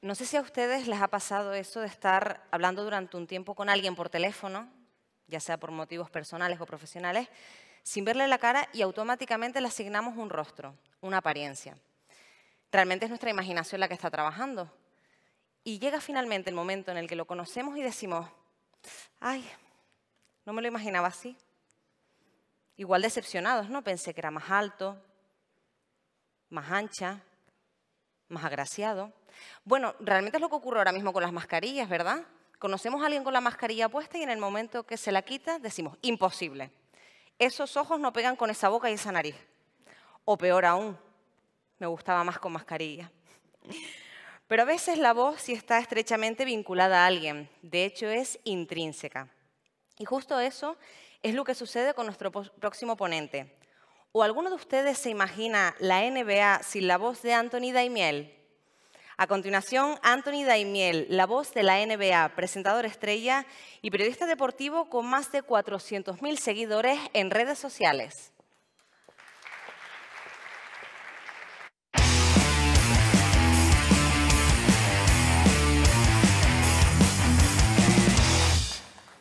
No sé si a ustedes les ha pasado eso de estar hablando durante un tiempo con alguien por teléfono, ya sea por motivos personales o profesionales, sin verle la cara y automáticamente le asignamos un rostro, una apariencia. Realmente es nuestra imaginación la que está trabajando. Y llega finalmente el momento en el que lo conocemos y decimos, ay, no me lo imaginaba así. Igual decepcionados, ¿no? Pensé que era más alto, más ancha, más agraciado. Bueno, realmente es lo que ocurre ahora mismo con las mascarillas, ¿verdad? Conocemos a alguien con la mascarilla puesta y en el momento que se la quita decimos, imposible. Esos ojos no pegan con esa boca y esa nariz. O peor aún, me gustaba más con mascarilla. Pero a veces la voz sí está estrechamente vinculada a alguien, de hecho es intrínseca. Y justo eso es lo que sucede con nuestro próximo ponente. ¿O alguno de ustedes se imagina la NBA sin la voz de Anthony Daimiel? A continuación, Anthony Daimiel, la voz de la NBA, presentador estrella y periodista deportivo con más de 400.000 seguidores en redes sociales.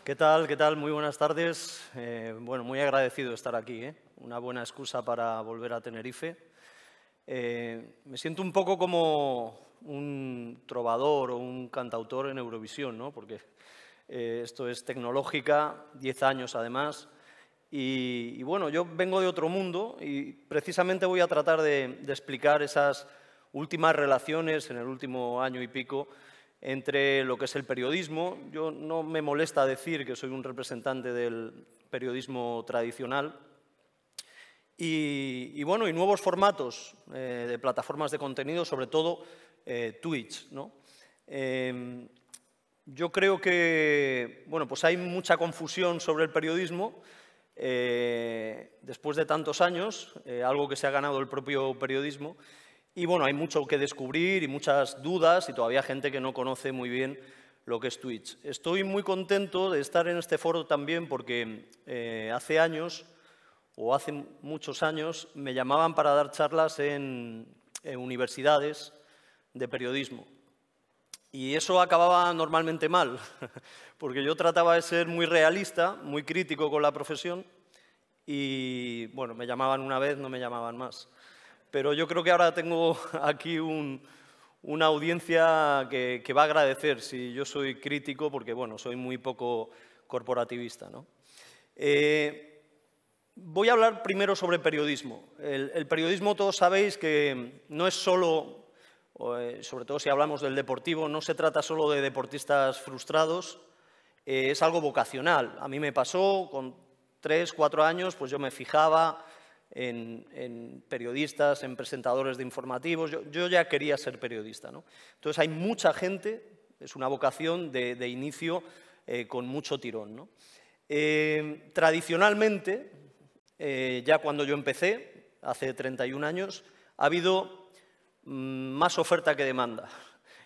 ¿Qué tal? ¿Qué tal? Muy buenas tardes. Eh, bueno, muy agradecido de estar aquí. ¿eh? Una buena excusa para volver a Tenerife. Eh, me siento un poco como, un trovador o un cantautor en Eurovisión, ¿no? porque eh, esto es tecnológica, 10 años además. Y, bueno, yo vengo de otro mundo y precisamente voy a tratar de, explicar esas últimas relaciones en el último año y pico entre lo que es el periodismo. Yo no me molesta decir que soy un representante del periodismo tradicional. Y, bueno, y nuevos formatos eh, de plataformas de contenido, sobre todo eh, Twitch, ¿no? Em, yo creo que bueno, pues hay mucha confusión sobre el periodismo. Eh, después de tantos años, eh, algo que se ha ganado el propio periodismo. Y bueno, hay mucho que descubrir y muchas dudas y todavía gente que no conoce muy bien lo que es Twitch. Estoy muy contento de estar en este foro también porque hace años o hace muchos años me llamaban para dar charlas en universidades de periodismo. Y eso acababa normalmente mal, porque yo trataba de ser muy realista, muy crítico con la profesión, y bueno, me llamaban una vez, no me llamaban más. Pero yo creo que ahora tengo aquí una audiencia que, va a agradecer si yo soy crítico, porque bueno, soy muy poco corporativista. ¿no? Eh, voy a hablar primero sobre periodismo. El, el periodismo, todos sabéis que no es solo eh, sobre todo si hablamos del deportivo, no se trata solo de deportistas frustrados, eh, es algo vocacional. A mí me pasó con tres, cuatro años, pues yo me fijaba en, periodistas, en presentadores de informativos, yo, ya quería ser periodista. ¿no? Entonces hay mucha gente, es una vocación de, inicio eh, con mucho tirón. tradicionalmente, ya cuando yo empecé, hace 31 años, ha habido Mm, más oferta que demanda.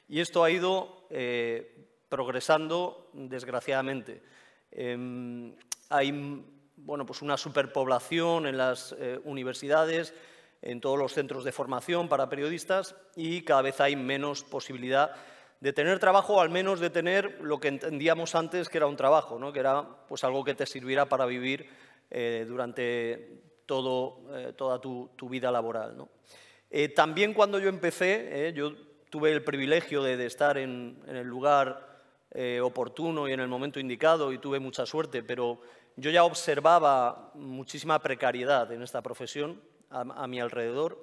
Y esto ha ido eh, progresando, desgraciadamente. Em, hay bueno, pues una superpoblación en las eh, universidades, en todos los centros de formación para periodistas y cada vez hay menos posibilidad de tener trabajo al menos de tener lo que entendíamos antes que era un trabajo, ¿no? que era pues, algo que te sirviera para vivir eh, durante todo, toda tu, tu, vida laboral. Eh, también cuando yo empecé, eh, yo tuve el privilegio de, estar en, el lugar eh, oportuno y en el momento indicado y tuve mucha suerte, pero yo ya observaba muchísima precariedad en esta profesión a, mi alrededor.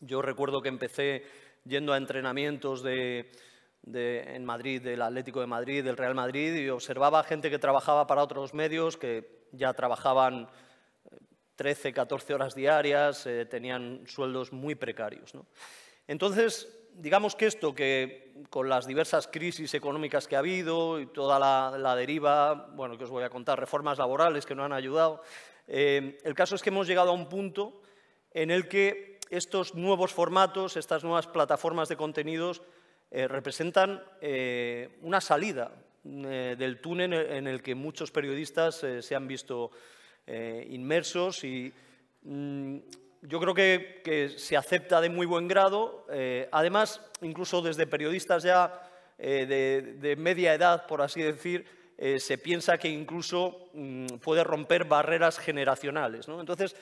Yo recuerdo que empecé yendo a entrenamientos en Madrid, del Atlético de Madrid, del Real Madrid, y observaba gente que trabajaba para otros medios, que ya trabajaban 13, 14 horas diarias, eh, tenían sueldos muy precarios. Entonces, digamos que esto, que con las diversas crisis económicas que ha habido y toda la, deriva, bueno, que os voy a contar, reformas laborales que no han ayudado, eh, el caso es que hemos llegado a un punto en el que estos nuevos formatos, estas nuevas plataformas de contenidos, eh, representan una salida del túnel en el que muchos periodistas se han visto eh, inmersos y mm, yo creo que, se acepta de muy buen grado. Eh, además, incluso desde periodistas ya eh, de, media edad, por así decir, se piensa que incluso mm, puede romper barreras generacionales. Entonces,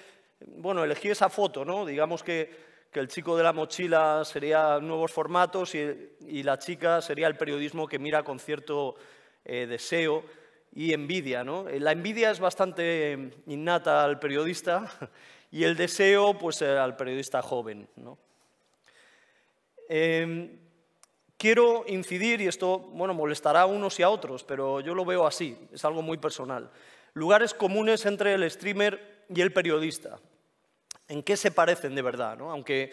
bueno, elegí esa foto, ¿no? digamos que el chico de la mochila sería nuevos formatos y, la chica sería el periodismo que mira con cierto deseo y envidia. Eh, la envidia es bastante em, innata al periodista y el deseo pues, eh, al periodista joven. Em, quiero incidir, y esto bueno, molestará a unos y a otros, pero yo lo veo así, es algo muy personal. Lugares comunes entre el streamer y el periodista. ¿En qué se parecen de verdad? Aunque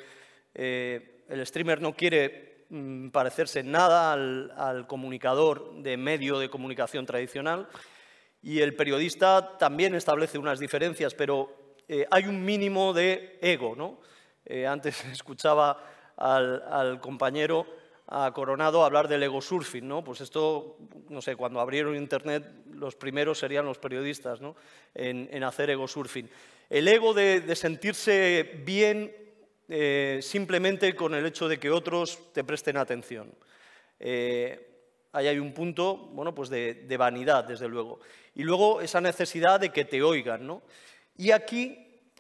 eh, el streamer no quiere Mm, parecerse nada al, comunicador de medio de comunicación tradicional y el periodista también establece unas diferencias, pero eh, hay un mínimo de ego. ¿no? Eh, antes escuchaba al, compañero a Coronado hablar del ego surfing. ¿no? Pues esto, no sé, cuando abrieron Internet, los primeros serían los periodistas ¿no? en, hacer ego surfing. El ego de sentirse bien eh, simplemente con el hecho de que otros te presten atención. Eh, ahí hay un punto bueno, pues de, vanidad, desde luego. Y luego esa necesidad de que te oigan. Y aquí,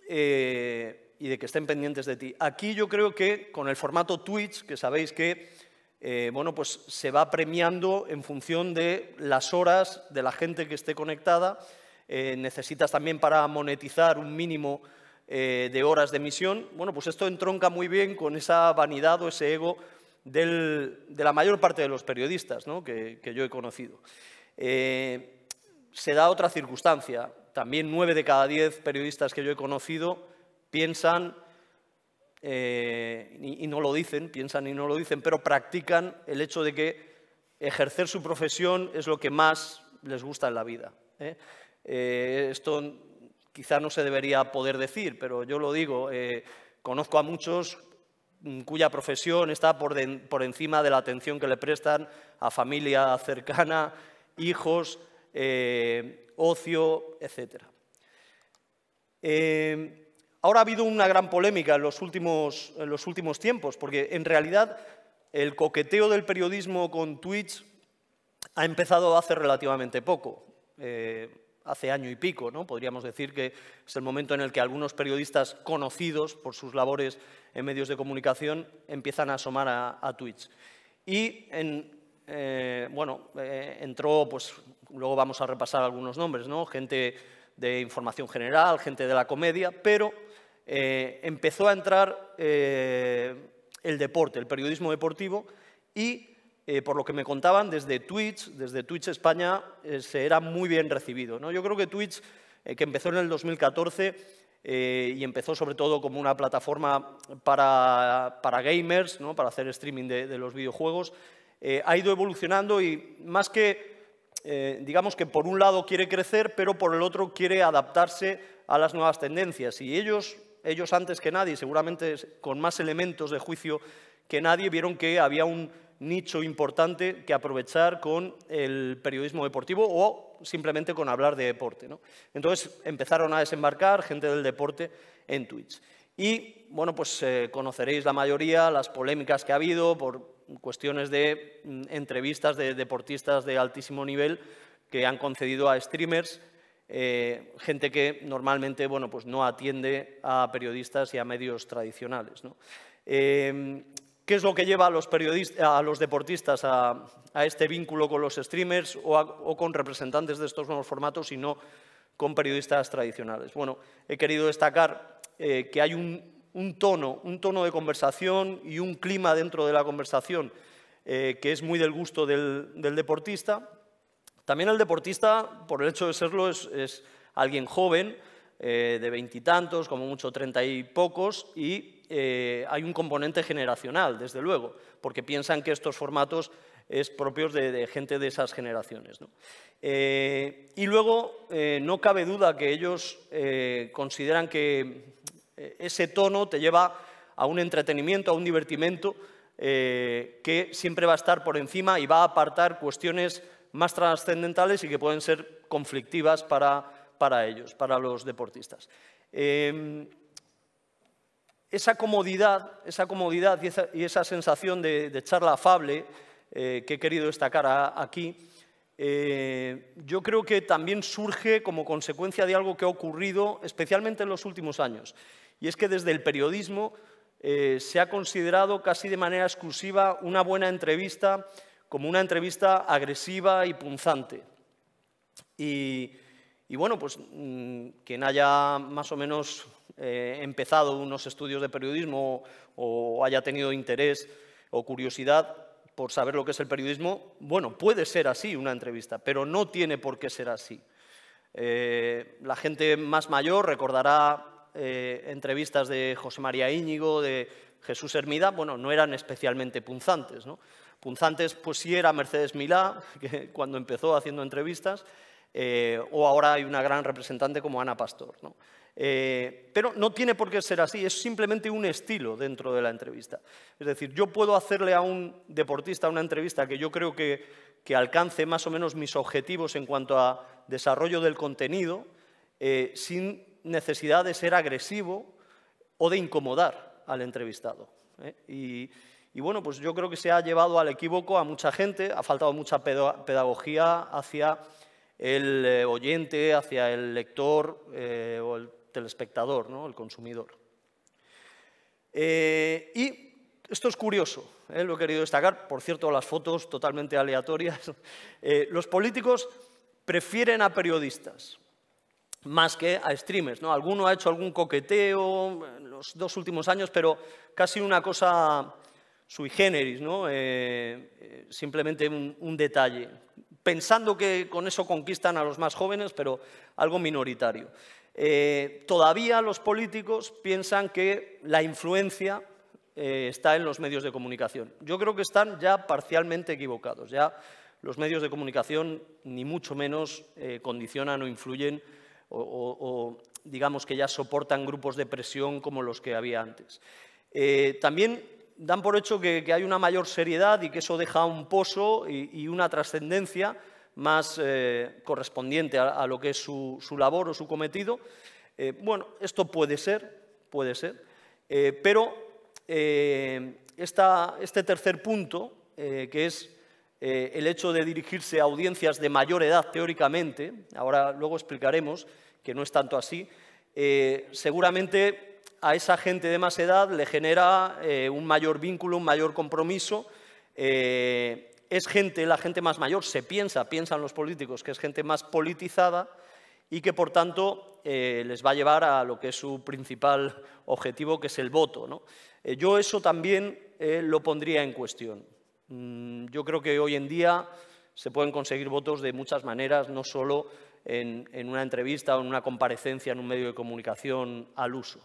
eh, y de que estén pendientes de ti. Aquí yo creo que con el formato Twitch, que sabéis que pues se va premiando en función de las horas de la gente que esté conectada. necesitas también para monetizar un mínimo eh, de horas de misión. Bueno, pues esto entronca muy bien con esa vanidad o ese ego de la mayor parte de los periodistas que, yo he conocido. Eh, se da otra circunstancia. También nueve de cada diez periodistas que yo he conocido piensan eh, y, no lo dicen, piensan y no lo dicen, pero practican el hecho de que ejercer su profesión es lo que más les gusta en la vida. esto quizá no se debería poder decir, pero yo lo digo, eh, conozco a muchos mm, cuya profesión está por, encima de la atención que le prestan a familia cercana, hijos, eh, ocio, etc. Eh, ahora ha habido una gran polémica en los, últimos, tiempos, porque en realidad el coqueteo del periodismo con Twitch ha empezado hace relativamente poco hace año y pico. ¿no? Podríamos decir que es el momento en el que algunos periodistas conocidos por sus labores en medios de comunicación empiezan a asomar a, Twitch. Y en, eh, bueno, eh, entró, pues luego vamos a repasar algunos nombres, ¿no? gente de información general, gente de la comedia, pero eh, empezó a entrar el deporte, el periodismo deportivo y eh, por lo que me contaban, desde Twitch, desde Twitch España, eh, se era muy bien recibido. ¿no? Yo creo que Twitch, eh, que empezó en el 2014 y empezó sobre todo como una plataforma para, para gamers, ¿no? para hacer streaming de, de los videojuegos, ha ido evolucionando y más que, digamos que por un lado quiere crecer, pero por el otro quiere adaptarse a las nuevas tendencias. Y ellos, ellos antes que nadie, seguramente con más elementos de juicio que nadie, vieron que había un nicho importante que aprovechar con el periodismo deportivo o simplemente con hablar de deporte. Entonces empezaron a desembarcar gente del deporte en Twitch. Y bueno, pues eh, conoceréis la mayoría, las polémicas que ha habido por cuestiones de mm, entrevistas de deportistas de altísimo nivel que han concedido a streamers, eh, gente que normalmente bueno, pues no atiende a periodistas y a medios tradicionales. ¿no? Eh, ¿Qué es lo que lleva a los, periodistas, a los deportistas a, este vínculo con los streamers o, con representantes de estos nuevos formatos y no con periodistas tradicionales? Bueno, he querido destacar eh, que hay un, tono, un tono de conversación y un clima dentro de la conversación eh, que es muy del gusto del, deportista. También el deportista, por el hecho de serlo, es, alguien joven, eh, de veintitantos, como mucho treinta y pocos, y eh, hay un componente generacional, desde luego, porque piensan que estos formatos es propios de, gente de esas generaciones. Eh, y luego, eh, no cabe duda que ellos consideran que ese tono te lleva a un entretenimiento, a un divertimento que siempre va a estar por encima y va a apartar cuestiones más trascendentales y que pueden ser conflictivas para, para ellos, para los deportistas esa comodidad, esa comodidad y, esa, sensación de, charla afable eh, que he querido destacar aquí, eh, yo creo que también surge como consecuencia de algo que ha ocurrido especialmente en los últimos años. Y es que desde el periodismo eh, se ha considerado casi de manera exclusiva una buena entrevista como una entrevista agresiva y punzante. Y, bueno, pues mm, quien haya más o menos eh, empezado unos estudios de periodismo o, haya tenido interés o curiosidad por saber lo que es el periodismo, bueno, puede ser así una entrevista, pero no tiene por qué ser así. Eh, la gente más mayor recordará eh, entrevistas de José María Íñigo, de Jesús Hermida, bueno, no eran especialmente punzantes. ¿no? Punzantes, pues sí era Mercedes Milá, cuando empezó haciendo entrevistas, o ahora hay una gran representante como Ana Pastor. Eh, pero no tiene por qué ser así, es simplemente un estilo dentro de la entrevista. Es decir, yo puedo hacerle a un deportista una entrevista que yo creo que, que alcance más o menos mis objetivos en cuanto a desarrollo del contenido, eh, sin necesidad de ser agresivo o de incomodar al entrevistado. ¿eh? Y, bueno, pues yo creo que se ha llevado al equívoco a mucha gente, ha faltado mucha pedagogía hacia el oyente, hacia el lector o el telespectador, ¿no? el consumidor. Eh, y esto es curioso, ¿eh? lo he querido destacar, por cierto, las fotos totalmente aleatorias. Eh, los políticos prefieren a periodistas más que a streamers. ¿no? Alguno ha hecho algún coqueteo en los dos últimos años, pero casi una cosa sui generis, ¿no? simplemente un, un detalle, pensando que con eso conquistan a los más jóvenes, pero algo minoritario. Eh, todavía los políticos piensan que la influencia eh, está en los medios de comunicación. Yo creo que están ya parcialmente equivocados. Ya los medios de comunicación ni mucho menos eh, condicionan o influyen o, digamos que ya soportan grupos de presión como los que había antes. también dan por hecho que, hay una mayor seriedad y que eso deja un pozo y una trascendencia más eh, correspondiente a, lo que es su, su labor o su cometido. Eh, bueno, esto puede ser, puede ser, eh, pero esta, este tercer punto, que es el hecho de dirigirse a audiencias de mayor edad teóricamente, ahora luego explicaremos que no es tanto así, seguramente a esa gente de más edad le genera un mayor vínculo, un mayor compromiso. Eh, es gente, la gente más mayor, se piensa, piensan los políticos, que es gente más politizada y que por tanto eh, les va a llevar a lo que es su principal objetivo, que es el voto. Eh, yo eso también eh, lo pondría en cuestión. Mm, yo creo que hoy en día se pueden conseguir votos de muchas maneras, no solo en una entrevista o en una comparecencia en un medio de comunicación al uso.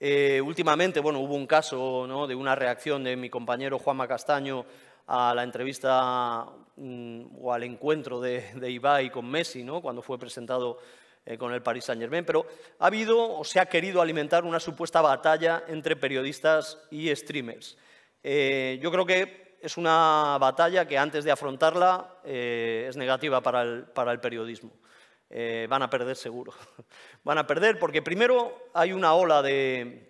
Eh, últimamente, hubo un caso de una reacción de mi compañero Juanma Castaño a la entrevista mm, o al encuentro de, Ibai con Messi, cuando fue presentado eh, con el Paris Saint-Germain, pero ha habido o se ha querido alimentar una supuesta batalla entre periodistas y streamers. Eh, yo creo que es una batalla que antes de afrontarla es negativa para el periodismo. Eh, van a perder seguro. Van a perder porque primero hay una ola de,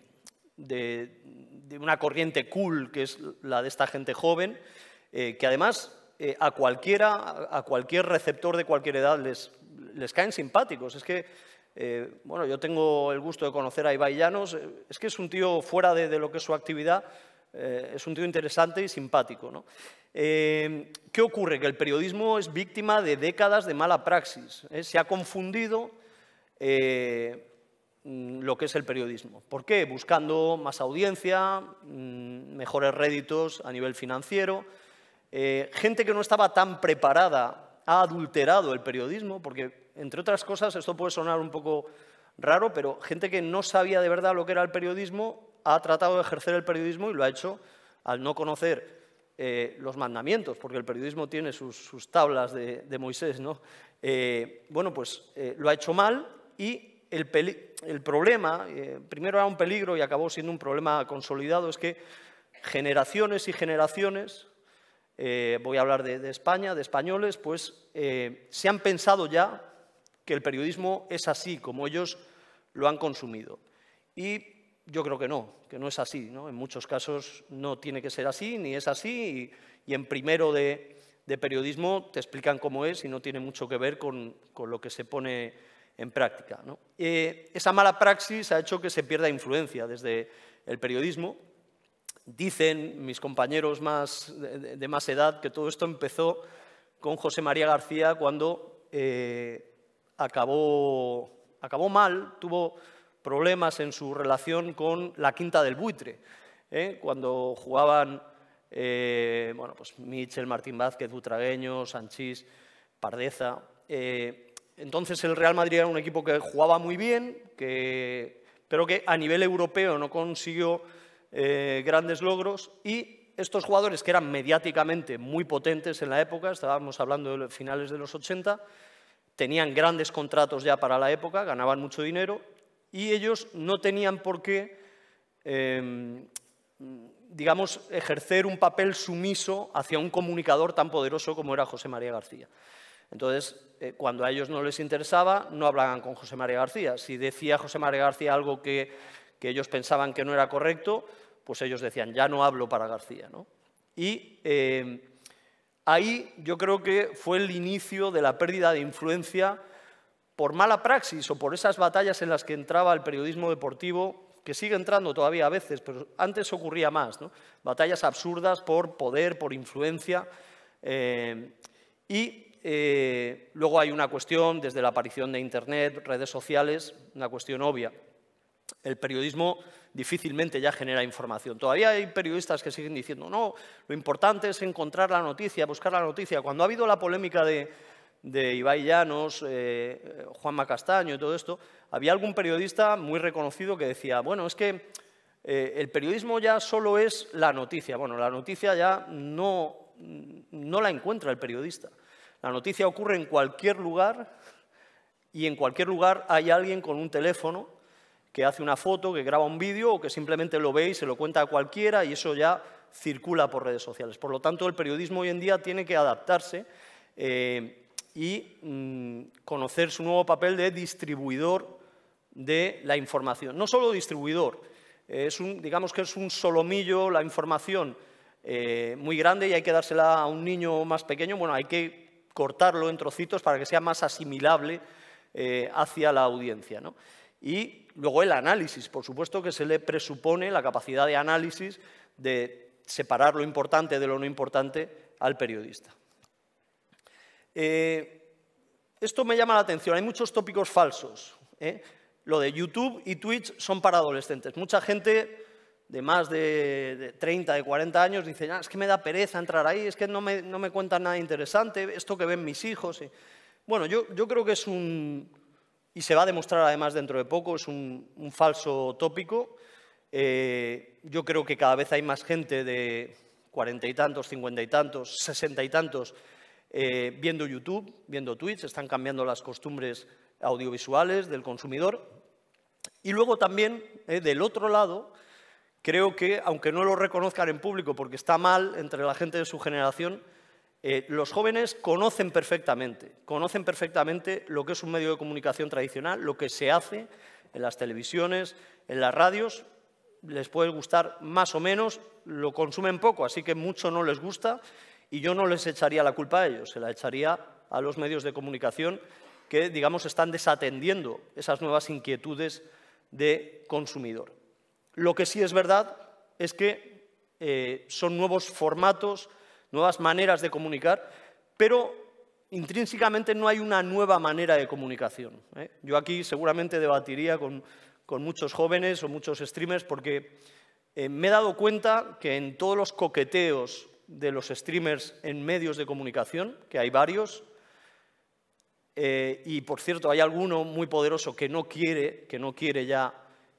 una corriente cool, que es la de esta gente joven, eh, que además eh, a cualquiera, a cualquier receptor de cualquier edad les, caen simpáticos. Es que, bueno, yo tengo el gusto de conocer a Ibai Llanos, es que es un tío fuera de lo que es su actividad, eh, es un tío interesante y simpático. ¿no? Eh, ¿Qué ocurre? Que el periodismo es víctima de décadas de mala praxis. ¿eh? Se ha confundido mm, lo que es el periodismo. ¿Por qué? Buscando más audiencia, mm, mejores réditos a nivel financiero. gente que no estaba tan preparada ha adulterado el periodismo, porque, entre otras cosas, esto puede sonar un poco raro, pero gente que no sabía de verdad lo que era el periodismo ha tratado de ejercer el periodismo y lo ha hecho al no conocer eh, los mandamientos, porque el periodismo tiene sus, tablas de, Moisés, ¿no? Eh, bueno, pues eh, lo ha hecho mal y el, problema, primero era un peligro y acabó siendo un problema consolidado, es que generaciones y generaciones, voy a hablar de, de, España, de españoles, pues se han pensado ya que el periodismo es así, como ellos lo han consumido. Y yo creo que no, que no es así. En muchos casos no tiene que ser así, ni es así, y, en primero de, periodismo te explican cómo es y no tiene mucho que ver con, lo que se pone en práctica. Eh, esa mala praxis ha hecho que se pierda influencia desde el periodismo. Dicen mis compañeros más, de, más edad que todo esto empezó con José María García cuando eh, acabó, acabó mal, tuvo problemas en su relación con la quinta del buitre, ¿eh? cuando jugaban eh, bueno, pues Mitchell, Martín Vázquez, Butragueño, Sanchís, Pardeza. Eh, entonces el Real Madrid era un equipo que jugaba muy bien, pero que a nivel europeo no consiguió grandes logros y estos jugadores que eran mediáticamente muy potentes en la época, estábamos hablando de finales de los 80, tenían grandes contratos ya para la época, ganaban mucho dinero y ellos no tenían por qué, em, digamos, ejercer un papel sumiso hacia un comunicador tan poderoso como era José María García. Entonces, eh, cuando a ellos no les interesaba, no hablaban con José María García. Si decía José María García algo que, ellos pensaban que no era correcto, pues ellos decían, ya no hablo para García. ¿no? Y em, ahí yo creo que fue el inicio de la pérdida de influencia por mala praxis o por esas batallas en las que entraba el periodismo deportivo, que sigue entrando todavía a veces, pero antes ocurría más, batallas absurdas por poder, por influencia. Eh, y eh, luego hay una cuestión, desde la aparición de Internet, redes sociales, una cuestión obvia. El periodismo difícilmente ya genera información. Todavía hay periodistas que siguen diciendo, no, lo importante es encontrar la noticia, buscar la noticia. Cuando ha habido la polémica de, de Ibai Llanos, eh, eh Juanma y todo esto, había algún periodista muy reconocido que decía, bueno, es que eh, el periodismo ya solo es la noticia. Bueno, la noticia ya no, no la encuentra el periodista. La noticia ocurre en cualquier lugar y en cualquier lugar hay alguien con un teléfono que hace una foto, que graba un vídeo o que simplemente lo ve y se lo cuenta a cualquiera y eso ya circula por redes sociales. Por lo tanto, el periodismo hoy en día tiene que adaptarse eh, y mm, conocer su nuevo papel de distribuidor de la información. No solo distribuidor, eh, es un, digamos que es un solomillo la información eh, muy grande y hay que dársela a un niño más pequeño, bueno, hay que cortarlo en trocitos para que sea más asimilable eh, hacia la audiencia. ¿no? Y luego el análisis, por supuesto que se le presupone la capacidad de análisis de separar lo importante de lo no importante al periodista. Eh, esto me llama la atención, hay muchos tópicos falsos. ¿eh? Lo de YouTube y Twitch son para adolescentes. Mucha gente de más de, 30, de 40 años dice, ah, es que me da pereza entrar ahí, es que no me, no cuentan nada interesante, esto que ven mis hijos. Bueno, yo, creo que es un, y se va a demostrar además dentro de poco, es un, falso tópico. Eh, yo creo que cada vez hay más gente de cuarenta y tantos, cincuenta y tantos, sesenta y tantos eh, viendo YouTube, viendo Twitch, están cambiando las costumbres audiovisuales del consumidor. Y luego también, eh, del otro lado, creo que, aunque no lo reconozcan en público porque está mal entre la gente de su generación, eh, los jóvenes conocen perfectamente, conocen perfectamente lo que es un medio de comunicación tradicional, lo que se hace en las televisiones, en las radios, les puede gustar más o menos, lo consumen poco, así que mucho no les gusta y yo no les echaría la culpa a ellos, se la echaría a los medios de comunicación que, digamos, están desatendiendo esas nuevas inquietudes de consumidor. Lo que sí es verdad es que eh, son nuevos formatos, nuevas maneras de comunicar, pero intrínsecamente no hay una nueva manera de comunicación. ¿eh? Yo aquí seguramente debatiría con, muchos jóvenes o muchos streamers porque eh, me he dado cuenta que en todos los coqueteos de los streamers en medios de comunicación, que hay varios, eh, y por cierto, hay alguno muy poderoso que no quiere, que no quiere ya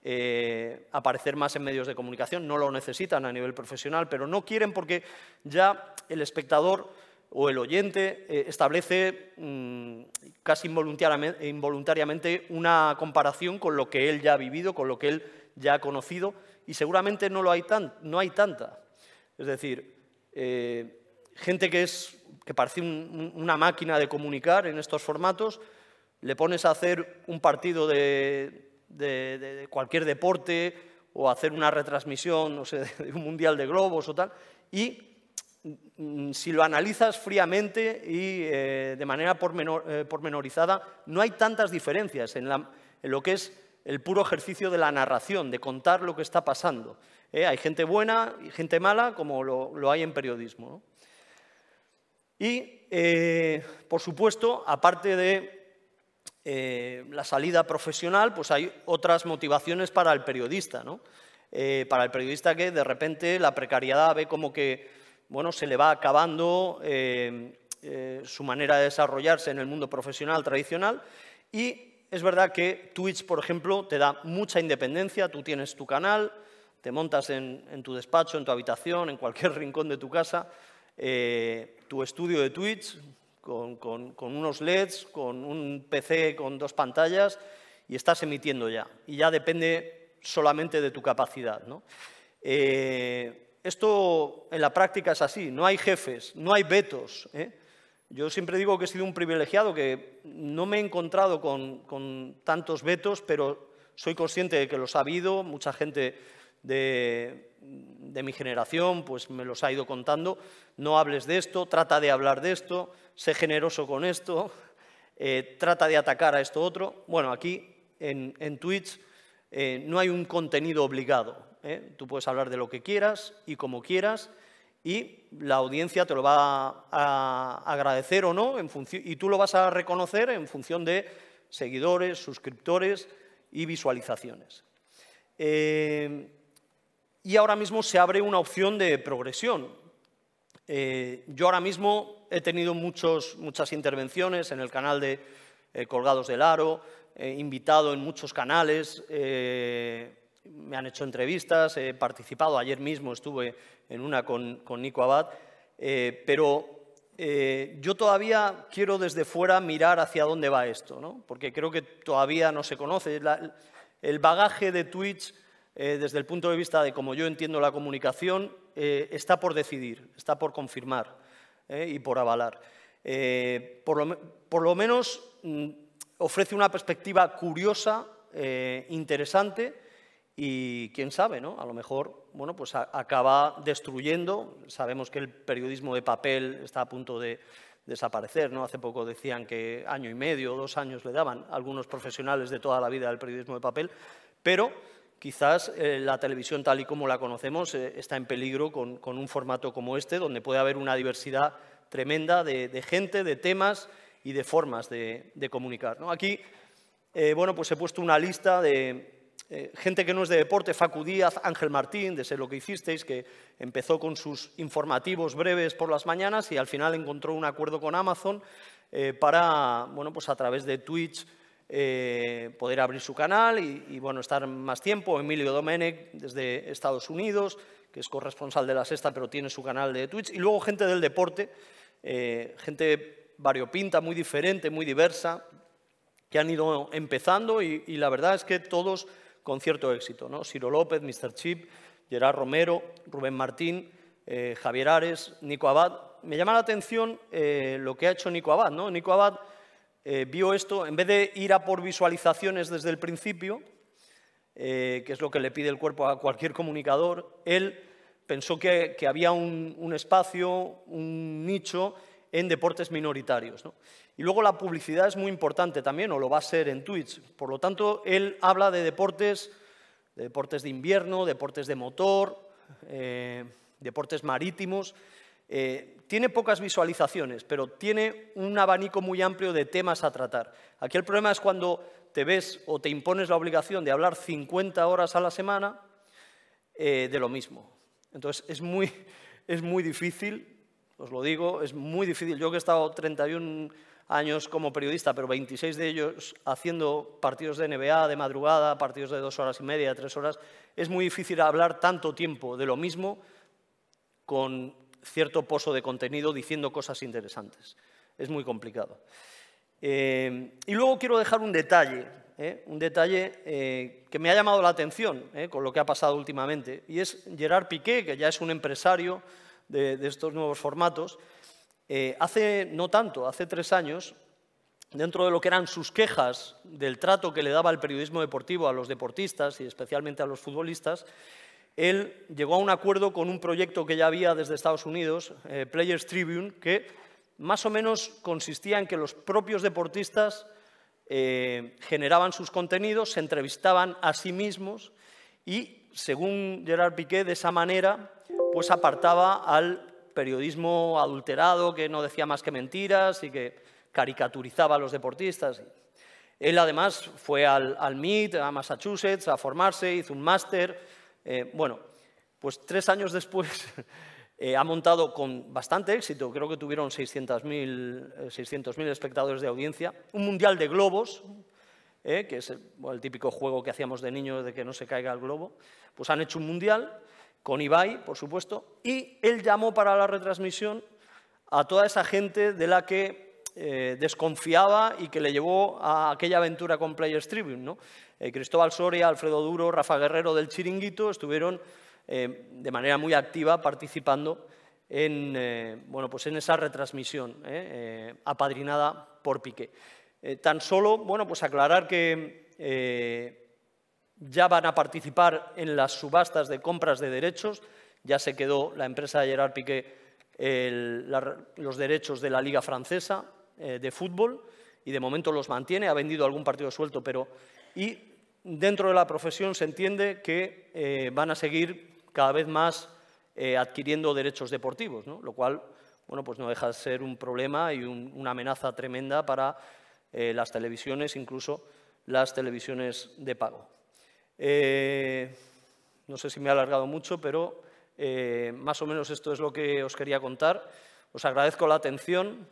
eh, aparecer más en medios de comunicación, no lo necesitan a nivel profesional, pero no quieren porque ya el espectador o el oyente eh, establece mm, casi involuntariamente una comparación con lo que él ya ha vivido, con lo que él ya ha conocido, y seguramente no, lo hay tan, no hay tanta. Es decir, eh, gente que, es, que parece una máquina de comunicar en estos formatos, le pones a hacer un partido de, cualquier deporte o hacer una retransmisión, de un mundial de globos o tal, y mm, mm, si lo analizas fríamente y eh, de manera eh, pormenorizada, no hay tantas diferencias en, lo que es el puro ejercicio de la narración, de contar lo que está pasando. ¿eh? hay gente buena y gente mala, como lo, hay en periodismo. Y, eh, por supuesto, aparte de eh, la salida profesional, pues hay otras motivaciones para el periodista. para el periodista que de repente la precariedad ve como que se le va acabando su manera de desarrollarse en el mundo profesional tradicional y es verdad que Twitch, por ejemplo, te da mucha independencia, tú tienes tu canal, te montas en, tu despacho, en tu habitación, en cualquier rincón de tu casa, eh, tu estudio de Twitch con, unos LEDs, con un PC con dos pantallas y estás emitiendo ya. Y ya depende solamente de tu capacidad. Eh, esto en la práctica es así, no hay jefes, no hay vetos. ¿eh? Yo siempre digo que he sido un privilegiado, que no me he encontrado con, con tantos vetos, pero soy consciente de que los ha habido, mucha gente de, mi generación, pues me los ha ido contando, no hables de esto, trata de hablar de esto, sé generoso con esto, eh, trata de atacar a esto otro. Bueno, aquí en, en Twitch eh, no hay un contenido obligado. ¿eh? Tú puedes hablar de lo que quieras y como quieras y la audiencia te lo va a, agradecer o no en y tú lo vas a reconocer en función de seguidores, suscriptores y visualizaciones y ahora mismo se abre una opción de progresión. Eh, yo ahora mismo he tenido muchas intervenciones en el canal de eh, Colgados del Aro, he invitado en muchos canales, eh, me han hecho entrevistas, he participado, ayer mismo estuve en una con, Nico Abad, pero yo todavía quiero desde fuera mirar hacia dónde va esto, porque creo que todavía no se conoce. el bagaje de Twitch eh, desde el punto de vista de cómo yo entiendo la comunicación, eh, está por decidir, está por confirmar eh, y por avalar. Por lo, menos mm, ofrece una perspectiva curiosa, interesante, y quién sabe, ¿no? A lo mejor, bueno, pues acaba destruyendo. Sabemos que el periodismo de papel está a punto de desaparecer, ¿no? Hace poco decían que año y medio, dos años le daban algunos profesionales de toda la vida al periodismo de papel, pero quizás eh, la televisión tal y como la conocemos eh, está en peligro con, un formato como este, donde puede haber una diversidad tremenda de, gente, de temas y de formas de, comunicar. Aquí, eh, bueno, pues he puesto una lista de gente que no es de deporte, Facu Díaz, Ángel Martín, de Sé lo que hicisteis, que empezó con sus informativos breves por las mañanas y al final encontró un acuerdo con Amazon para, bueno, pues a través de Twitch, eh, poder abrir su canal y, bueno, estar más tiempo. Emilio Domenech desde Estados Unidos, que es corresponsal de La Sexta, pero tiene su canal de Twitch. Y luego gente del deporte, eh, gente variopinta, muy diferente, muy diversa, que han ido empezando y, la verdad es que todos con cierto éxito. ¿no? Ciro López, Mr. Chip, Gerard Romero, Rubén Martín, eh, Javier Ares, Nico Abad. Me llama la atención lo que ha hecho Nico Abad. ¿no? Nico Abad eh, vio esto, en vez de ir a por visualizaciones desde el principio, eh, que es lo que le pide el cuerpo a cualquier comunicador, él pensó que, había un, espacio, un nicho en deportes minoritarios. Y luego la publicidad es muy importante también, o lo va a ser en Twitch. Por lo tanto, él habla de deportes, de deportes de invierno, deportes de motor, eh, deportes marítimos. Eh, tiene pocas visualizaciones, pero tiene un abanico muy amplio de temas a tratar. Aquí el problema es cuando te ves o te impones la obligación de hablar 50 horas a la semana eh, de lo mismo. Entonces, es muy, es muy difícil, os lo digo, es muy difícil. Yo que he estado 31 años como periodista, pero 26 de ellos haciendo partidos de NBA de madrugada, partidos de dos horas y media, tres horas, es muy difícil hablar tanto tiempo de lo mismo con cierto pozo de contenido diciendo cosas interesantes. Es muy complicado. Eh, y luego quiero dejar un detalle, eh, un detalle eh, que me ha llamado la atención con lo que ha pasado últimamente, y es Gerard Piqué, que ya es un empresario de, de estos nuevos formatos. hace no tanto, hace tres años, dentro de lo que eran sus quejas del trato que le daba el periodismo deportivo a los deportistas y especialmente a los futbolistas, él llegó a un acuerdo con un proyecto que ya había desde Estados Unidos, eh, Players Tribune, que más o menos consistía en que los propios deportistas eh, generaban sus contenidos, se entrevistaban a sí mismos y, según Gerard Piqué, de esa manera pues apartaba al periodismo adulterado que no decía más que mentiras y que caricaturizaba a los deportistas. Él además fue al, al MIT, a Massachusetts, a formarse, hizo un máster eh, bueno, pues tres años después eh, ha montado con bastante éxito, creo que tuvieron 600.000 eh, espectadores de audiencia, un mundial de globos, que es el, típico juego que hacíamos de niños de que no se caiga el globo, pues han hecho un mundial con Ibai, por supuesto, y él llamó para la retransmisión a toda esa gente de la que desconfiaba y que le llevó a aquella aventura con Players Tribune. ¿no? Eh, Cristóbal Soria, Alfredo Duro, Rafa Guerrero del Chiringuito estuvieron eh, de manera muy activa participando en, eh, bueno, pues en esa retransmisión apadrinada por Piqué. tan solo, bueno, pues aclarar que ya van a participar en las subastas de compras de derechos. Ya se quedó la empresa de Gerard Piqué los derechos de la Liga Francesa de fútbol y de momento los mantiene. Ha vendido algún partido suelto, pero. Y dentro de la profesión se entiende que eh, van a seguir cada vez más eh, adquiriendo derechos deportivos, lo cual bueno, pues no deja de ser un problema y una amenaza tremenda para eh, las televisiones, incluso las televisiones de pago. no sé si me he alargado mucho, pero más o menos esto es lo que os quería contar. Os agradezco la atención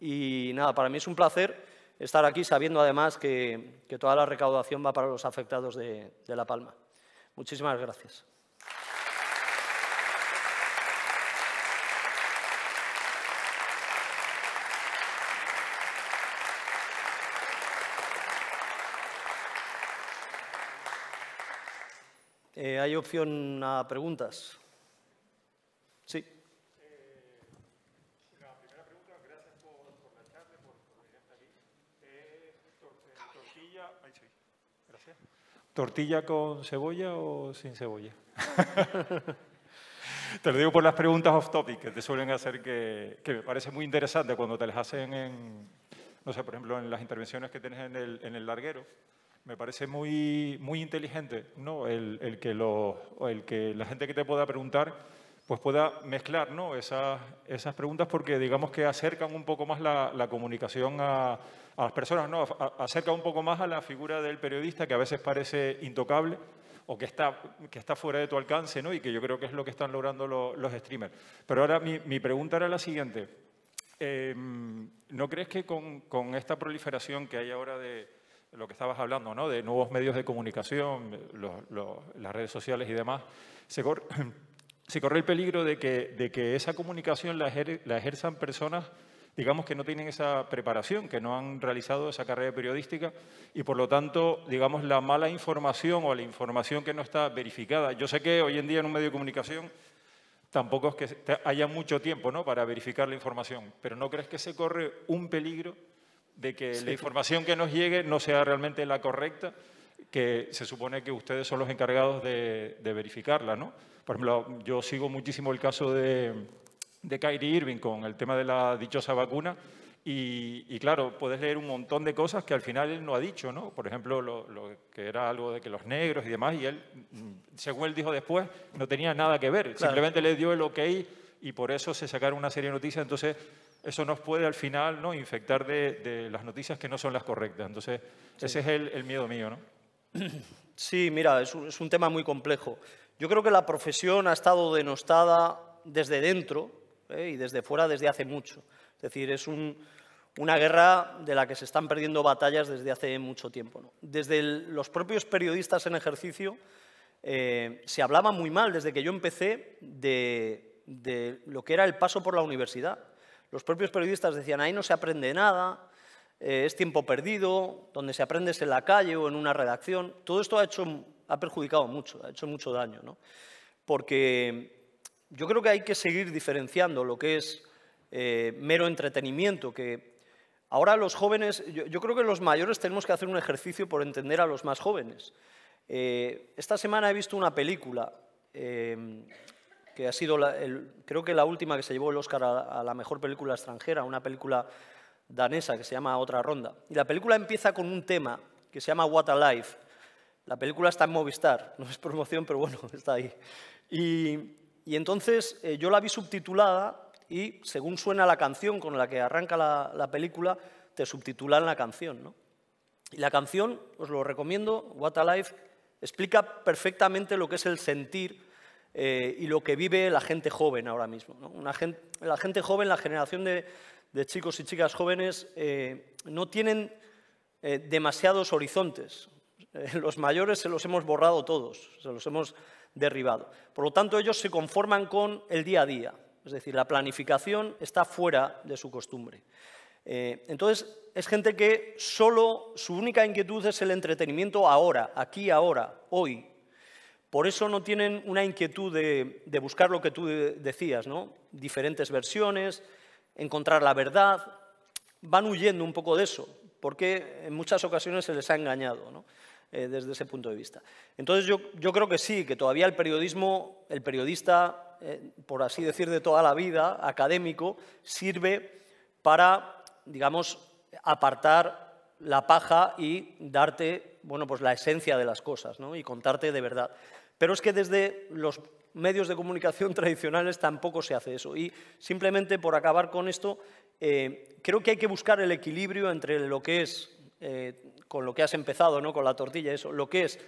y nada, para mí es un placer estar aquí sabiendo además que, toda la recaudación va para los afectados de, La Palma. Muchísimas gracias. Eh, hay opción a preguntas. Tortilla, con cebolla o sin cebolla? te lo digo por las preguntas off topic que te suelen hacer que, que me parece muy interesante cuando te las hacen en, no sé, por ejemplo, en las intervenciones que tienes en el, larguero. Me parece muy, muy inteligente ¿no? el, que el que la gente que te pueda preguntar pues pueda mezclar ¿no? esas, esas preguntas porque digamos que acercan un poco más la comunicación a, a las personas, no, acerca un poco más a la figura del periodista que a veces parece intocable o que está, que está fuera de tu alcance, ¿no? Y que yo creo que es lo que están logrando los streamers. Pero ahora mi, pregunta era la siguiente. Em, ¿No crees que con, esta proliferación que hay ahora de, lo que estabas hablando, ¿no? de nuevos medios de comunicación, las redes sociales y demás, se corre, el peligro de que, de que esa comunicación la, ejerzan personas digamos que no tienen esa preparación, que no han realizado esa carrera periodística y por lo tanto, digamos, la mala información o la información que no está verificada. Yo sé que hoy en día en un medio de comunicación tampoco es que haya mucho tiempo ¿no? para verificar la información, pero ¿no crees que se corre un peligro de que la información que nos llegue no sea realmente la correcta? que se supone que ustedes son los encargados de, de verificarla, ¿no? Por ejemplo, yo sigo muchísimo el caso de, de Kyrie Irving con el tema de la dichosa vacuna. Y, claro, puedes leer un montón de cosas que al final él no ha dicho, ¿no? Por ejemplo, lo, que era algo de que los negros y demás, y él, mm, según él dijo después, no tenía nada que ver, simplemente le dio el ok y por eso se sacaron una serie de noticias. Entonces, eso nos puede al final ¿no? infectar de, las noticias que no son las correctas. Entonces, ese es el, miedo mío, ¿no? Sí, mira, es un tema muy complejo. Yo creo que la profesión ha estado denostada desde dentro ¿eh? y desde fuera desde hace mucho. Es decir, es una guerra de la que se están perdiendo batallas desde hace mucho tiempo. Desde los propios periodistas en ejercicio eh, se hablaba muy mal desde que yo empecé de, lo que era el paso por la universidad. Los propios periodistas decían, ahí no se aprende nada, eh, es tiempo perdido, donde se aprende es en la calle o en una redacción. Todo esto ha, hecho, ha perjudicado mucho, ha hecho mucho daño, ¿no? porque yo creo que hay que seguir diferenciando lo que es eh, mero entretenimiento, que ahora los jóvenes, yo, creo que los mayores tenemos que hacer un ejercicio por entender a los más jóvenes. Eh, esta semana he visto una película eh, que ha sido, el, creo que la última que se llevó el Oscar a, la mejor película extranjera, una película danesa que se llama Otra Ronda. Y la película empieza con un tema que se llama What a Life. La película está en Movistar, no es promoción, pero bueno, está ahí. Y y entonces eh, yo la vi subtitulada y según suena la canción con la que arranca la, película, te subtitulan la canción. ¿no? Y la canción, os lo recomiendo, What a Life, explica perfectamente lo que es el sentir eh, y lo que vive la gente joven ahora mismo. la gente joven, la generación de, chicos y chicas jóvenes, eh, no tienen demasiados horizontes. los mayores se los hemos borrado todos, se los hemos derribado. Por lo tanto, ellos se conforman con el día a día, es decir, la planificación está fuera de su costumbre. Eh, entonces, es gente que solo su única inquietud es el entretenimiento ahora, aquí, ahora, hoy. Por eso no tienen una inquietud de, buscar lo que tú decías, Diferentes versiones, encontrar la verdad. Van huyendo un poco de eso, porque en muchas ocasiones se les ha engañado. Eh, desde ese punto de vista. Entonces yo, yo, creo que sí, que todavía el periodismo, el periodista, eh, por así decir, de toda la vida, académico, sirve para, digamos, apartar la paja y darte, bueno, pues la esencia de las cosas, Y contarte de verdad. Pero es que desde los medios de comunicación tradicionales tampoco se hace eso. Y simplemente por acabar con esto, eh, creo que hay que buscar el equilibrio entre lo que es con lo que has empezado, ¿no? con la tortilla, eso, lo que es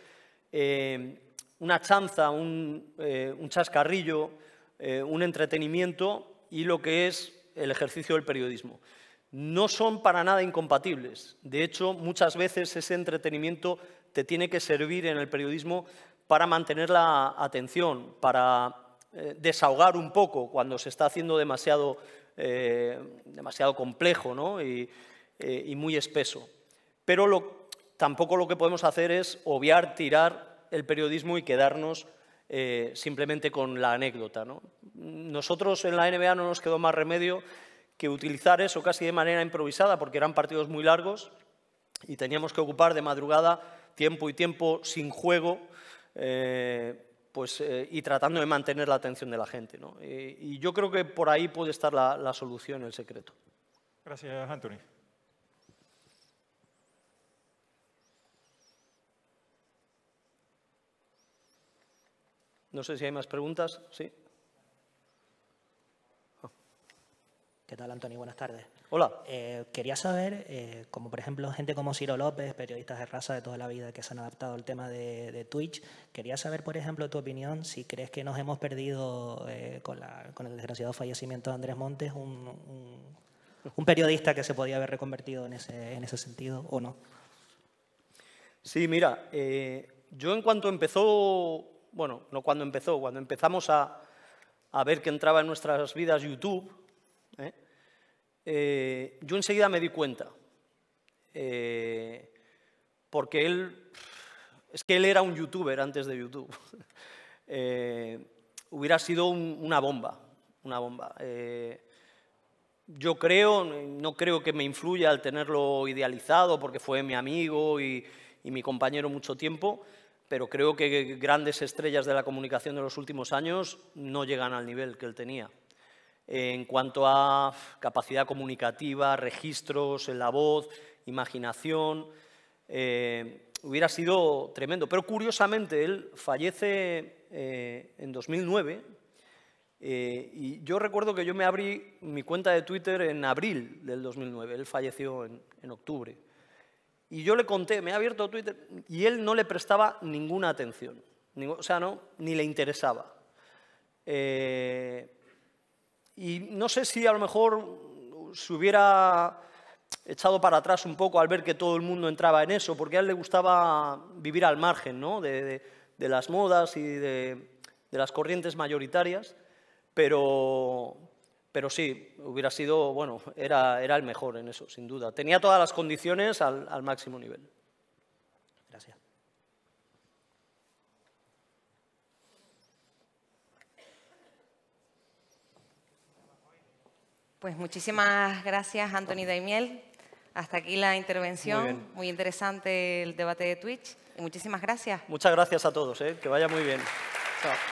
eh, una chanza, un, eh, chascarrillo, eh, un entretenimiento y lo que es el ejercicio del periodismo. No son para nada incompatibles. De hecho, muchas veces ese entretenimiento te tiene que servir en el periodismo para mantener la atención, para desahogar un poco cuando se está haciendo demasiado, demasiado complejo y muy espeso pero lo, tampoco lo que podemos hacer es obviar, tirar el periodismo y quedarnos eh, simplemente con la anécdota. ¿no? Nosotros en la NBA no nos quedó más remedio que utilizar eso casi de manera improvisada, porque eran partidos muy largos y teníamos que ocupar de madrugada tiempo y tiempo sin juego eh, pues, eh, y tratando de mantener la atención de la gente. y yo creo que por ahí puede estar la, la solución, el secreto. Gracias, Anthony. No sé si hay más preguntas. Sí. Ah. ¿Qué tal, Antonio? Buenas tardes. Hola. Eh, quería saber, eh, como por ejemplo gente como Ciro López, periodistas de raza de toda la vida que se han adaptado al tema de, Twitch, quería saber, por ejemplo, tu opinión, si crees que nos hemos perdido eh, con, el desgraciado fallecimiento de Andrés Montes, un, periodista que se podía haber reconvertido en ese sentido o no. Sí, mira, yo en cuanto empezó bueno, no cuando empezó, cuando empezamos a, ver que entraba en nuestras vidas YouTube, ¿eh? Eh, yo enseguida me di cuenta. Eh, porque él, es que él era un youtuber antes de YouTube. hubiera sido una bomba, una bomba. yo creo, no creo que me influya al tenerlo idealizado, porque fue mi amigo y mi compañero mucho tiempo, pero creo que grandes estrellas de la comunicación de los últimos años no llegan al nivel que él tenía. En cuanto a capacidad comunicativa, registros en la voz, imaginación, eh, hubiera sido tremendo. Pero curiosamente, él fallece eh, en 2009 eh, y yo recuerdo que yo me abrí mi cuenta de Twitter en abril del 2009, él falleció en octubre. Y yo le conté, me ha abierto Twitter, y él no le prestaba ninguna atención. o sea, no, ni le interesaba. Eh, y no sé si a lo mejor se hubiera echado para atrás un poco al ver que todo el mundo entraba en eso, porque a él le gustaba vivir al margen ¿no? de, las modas y de, de las corrientes mayoritarias, pero, pero sí, hubiera sido, bueno, era, era el mejor en eso, sin duda. Tenía todas las condiciones al, máximo nivel. Gracias. Pues muchísimas gracias, Anthony Daimiel. Hasta aquí la intervención. Muy, interesante el debate de Twitch. Y muchísimas gracias. Muchas gracias a todos. ¿eh? Que vaya muy bien.